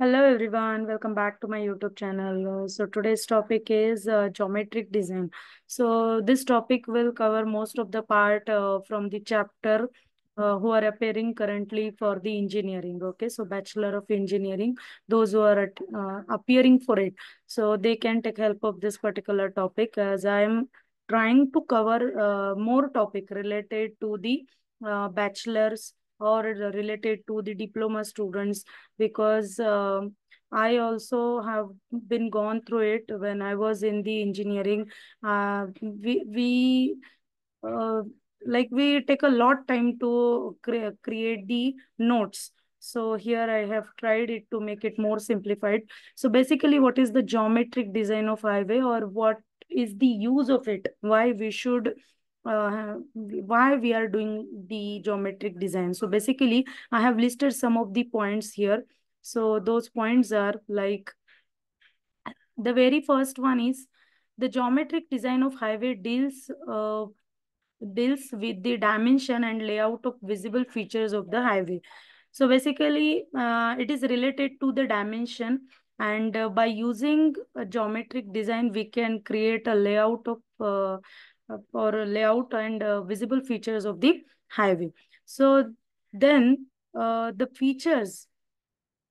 Hello everyone, welcome back to my YouTube channel. Uh, so today's topic is uh, geometric design. So this topic will cover most of the part uh, from the chapter uh, who are appearing currently for the engineering. Okay, so Bachelor of Engineering, those who are uh, appearing for it. So they can take help of this particular topic as I am trying to cover more topic related to the bachelor's or related to the diploma students because uh, I also have been gone through it when I was in the engineering. Uh, we we uh, like we take a lot time to cre create the notes. So here I have tried it to make it more simplified. So basically what is the geometric design of highway or what is the use of it? Why we should uh, why we are doing the geometric design. So basically, I have listed some of the points here. So those points are like, the very first one is the geometric design of highway deals uh, deals with the dimension and layout of visible features of the highway. So basically, uh, it is related to the dimension and uh, by using geometric design, we can create a layout of uh, uh, for layout and uh, visible features of the highway. So then uh, the features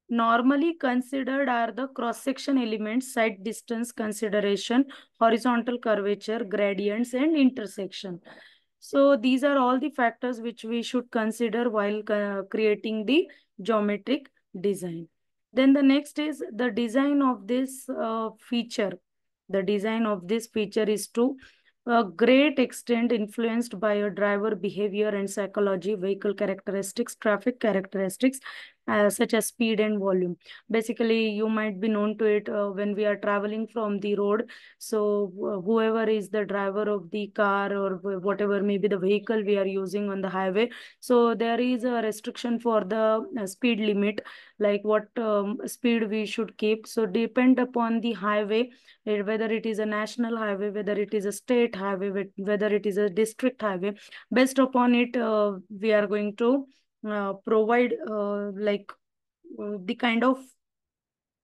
normally considered are the cross-section elements, site distance consideration, horizontal curvature, gradients, and intersection. So these are all the factors which we should consider while uh, creating the geometric design. Then the next is the design of this uh, feature. The design of this feature is to a great extent influenced by your driver behavior and psychology, vehicle characteristics, traffic characteristics, uh, such as speed and volume. Basically, you might be known to it uh, when we are traveling from the road. So uh, whoever is the driver of the car or whatever maybe the vehicle we are using on the highway. So there is a restriction for the uh, speed limit, like what um, speed we should keep. So depend upon the highway, eh, whether it is a national highway, whether it is a state highway, whether it is a district highway, based upon it, uh, we are going to uh, provide uh, like uh, the kind of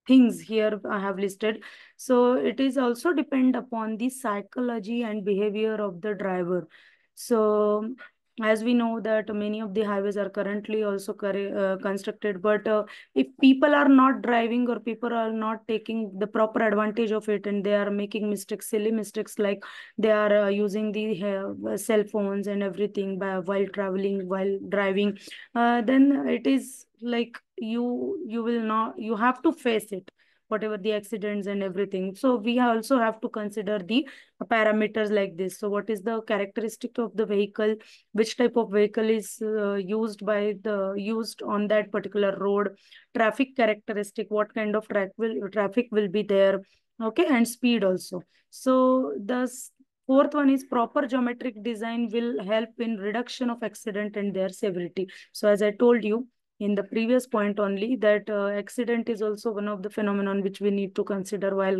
things here I have listed. So it is also depend upon the psychology and behavior of the driver. So as we know that many of the highways are currently also uh, constructed but uh, if people are not driving or people are not taking the proper advantage of it and they are making mistakes silly mistakes like they are uh, using the uh, cell phones and everything by, while traveling while driving uh, then it is like you you will not you have to face it whatever the accidents and everything. So we also have to consider the parameters like this. So what is the characteristic of the vehicle? Which type of vehicle is uh, used by the used on that particular road? Traffic characteristic. What kind of track will traffic will be there? Okay, and speed also. So thus Fourth one is proper geometric design will help in reduction of accident and their severity. So as I told you, in the previous point only that uh, accident is also one of the phenomenon which we need to consider while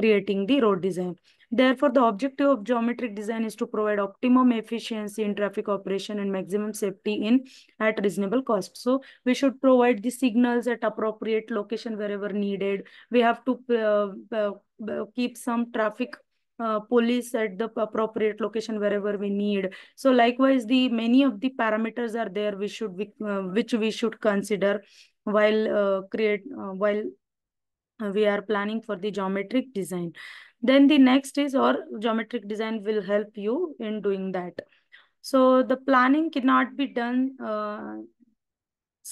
creating the road design. Therefore, the objective of geometric design is to provide optimum efficiency in traffic operation and maximum safety in at reasonable cost. So we should provide the signals at appropriate location wherever needed. We have to uh, uh, uh keep some traffic uh, police at the appropriate location wherever we need so likewise the many of the parameters are there we should be uh, which we should consider while uh, create uh, while uh, we are planning for the geometric design then the next is or geometric design will help you in doing that so the planning cannot be done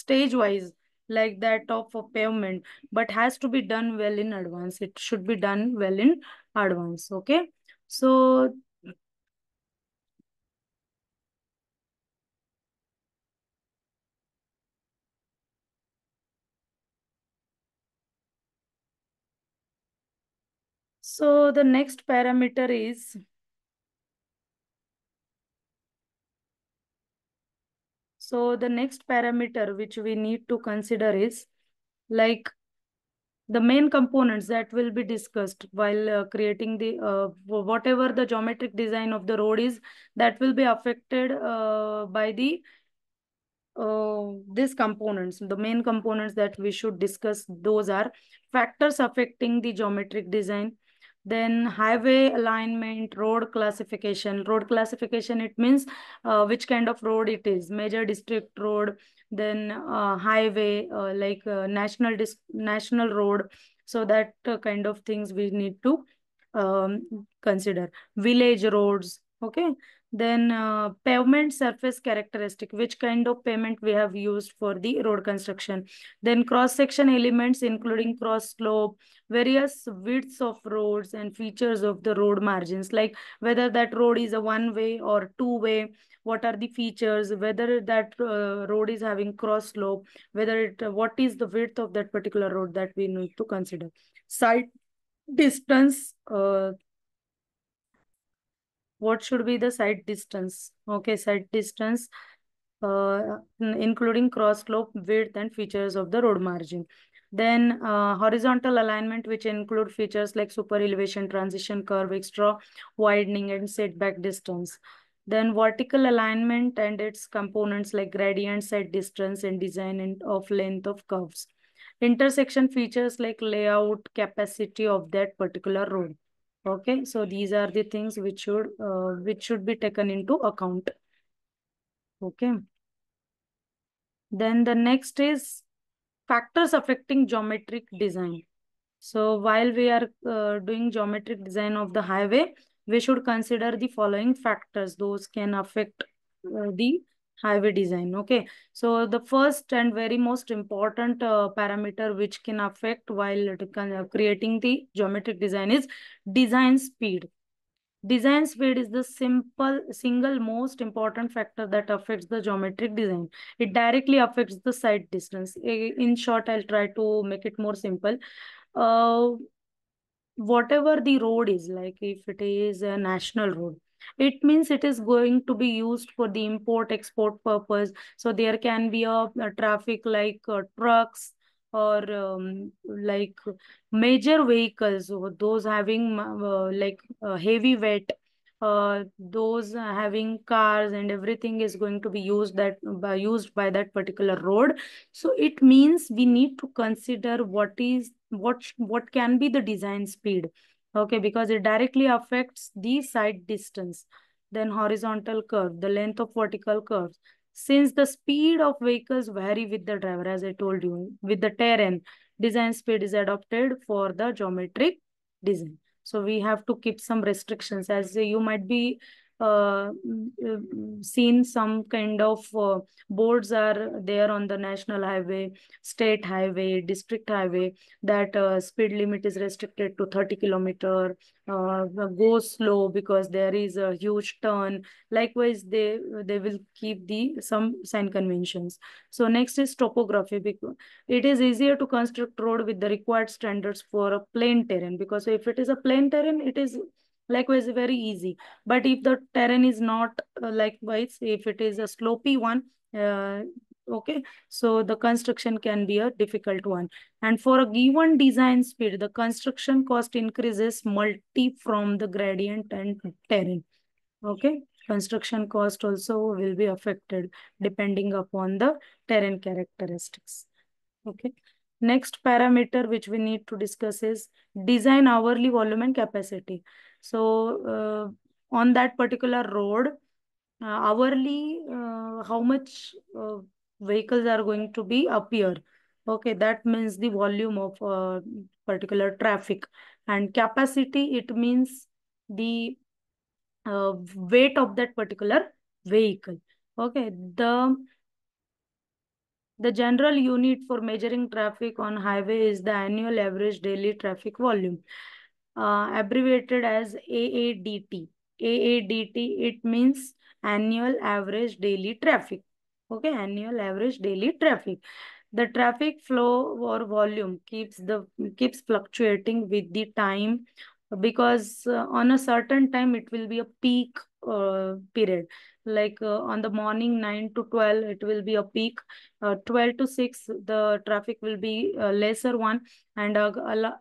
stage wise like that of a payment but has to be done well in advance it should be done well in advance okay so So the next parameter is So the next parameter which we need to consider is like the main components that will be discussed while uh, creating the uh, whatever the geometric design of the road is that will be affected uh, by the uh, these components the main components that we should discuss those are factors affecting the geometric design then highway alignment road classification road classification it means uh, which kind of road it is major district road then uh, highway uh, like uh, national dis national road so that uh, kind of things we need to um, consider village roads okay then uh, pavement surface characteristic which kind of pavement we have used for the road construction then cross section elements including cross slope various widths of roads and features of the road margins like whether that road is a one way or two way what are the features whether that uh, road is having cross slope whether it uh, what is the width of that particular road that we need to consider site distance uh, what should be the site distance? Okay, site distance uh, including cross slope width and features of the road margin. Then uh, horizontal alignment, which include features like super elevation, transition curve, extra widening and setback distance. Then vertical alignment and its components like gradient, set distance and design and of length of curves. Intersection features like layout, capacity of that particular road okay so these are the things which should uh, which should be taken into account okay then the next is factors affecting geometric design so while we are uh, doing geometric design of the highway we should consider the following factors those can affect uh, the highway design okay so the first and very most important uh, parameter which can affect while uh, creating the geometric design is design speed design speed is the simple single most important factor that affects the geometric design it directly affects the site distance in short i'll try to make it more simple uh whatever the road is like if it is a national road it means it is going to be used for the import export purpose so there can be a, a traffic like uh, trucks or um, like major vehicles those having uh, like uh, heavy weight uh, those having cars and everything is going to be used that by used by that particular road so it means we need to consider what is what what can be the design speed okay because it directly affects the side distance then horizontal curve the length of vertical curves since the speed of vehicles vary with the driver as i told you with the terrain design speed is adopted for the geometric design so we have to keep some restrictions as you might be uh, mm, uh, seen some kind of uh, boards are there on the national highway, state highway, district highway that uh, speed limit is restricted to 30 kilometer, uh, go slow because there is a huge turn. Likewise, they they will keep the some sign conventions. So next is topography. It is easier to construct road with the required standards for a plain terrain because if it is a plain terrain, it is Likewise, very easy. But if the terrain is not uh, likewise, if it is a slopy one, uh, okay, so the construction can be a difficult one. And for a given design speed, the construction cost increases multi from the gradient and terrain. Okay, construction cost also will be affected depending upon the terrain characteristics. Okay. Next parameter which we need to discuss is design hourly volume and capacity. So uh, on that particular road, uh, hourly, uh, how much uh, vehicles are going to be appear. Okay, that means the volume of uh, particular traffic. And capacity, it means the uh, weight of that particular vehicle. Okay, the the general unit for measuring traffic on highway is the annual average daily traffic volume, uh, abbreviated as AADT. AADT, it means annual average daily traffic. Okay, annual average daily traffic. The traffic flow or volume keeps the keeps fluctuating with the time because uh, on a certain time it will be a peak uh, period like uh, on the morning 9 to 12 it will be a peak uh, 12 to 6 the traffic will be a lesser one and uh,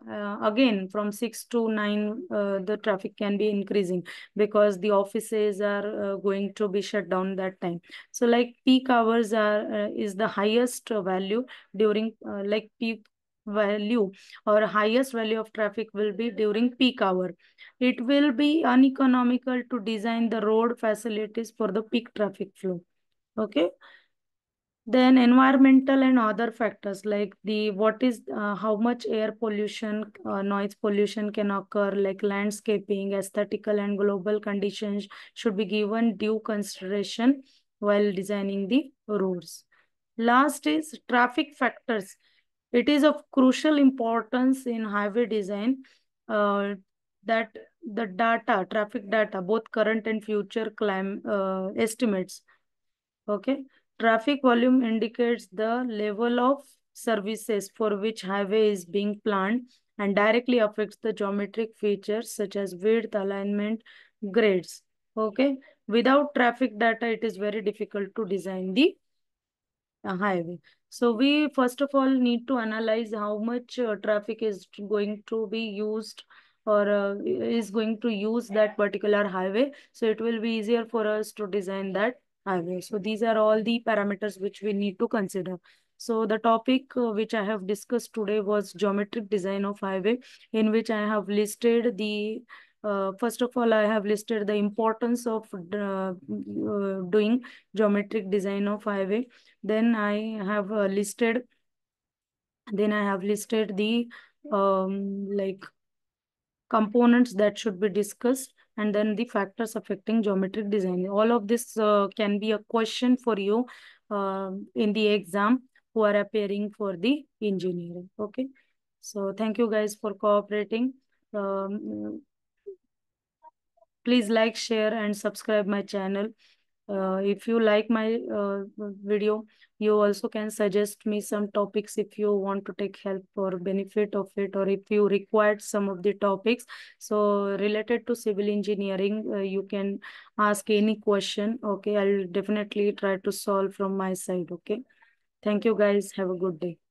again from 6 to 9 uh, the traffic can be increasing because the offices are uh, going to be shut down that time so like peak hours are uh, is the highest value during like peak value or highest value of traffic will be during peak hour. It will be uneconomical to design the road facilities for the peak traffic flow. Okay. Then environmental and other factors like the what is uh, how much air pollution, uh, noise pollution can occur like landscaping, aesthetical and global conditions should be given due consideration while designing the roads. Last is traffic factors it is of crucial importance in highway design uh, that the data, traffic data, both current and future claim uh, estimates. Okay, traffic volume indicates the level of services for which highway is being planned and directly affects the geometric features such as width, alignment, grades. Okay, without traffic data, it is very difficult to design the highway. So we first of all need to analyze how much uh, traffic is going to be used or uh, is going to use that particular highway. So it will be easier for us to design that highway. So these are all the parameters which we need to consider. So the topic uh, which I have discussed today was geometric design of highway in which I have listed the uh, first of all, I have listed the importance of uh, doing geometric design of highway. Then I have uh, listed, then I have listed the um, like components that should be discussed and then the factors affecting geometric design. All of this uh, can be a question for you uh, in the exam who are appearing for the engineering. Okay. So thank you guys for cooperating. Um, please like, share and subscribe my channel. Uh, if you like my uh, video you also can suggest me some topics if you want to take help or benefit of it or if you required some of the topics so related to civil engineering uh, you can ask any question okay i'll definitely try to solve from my side okay thank you guys have a good day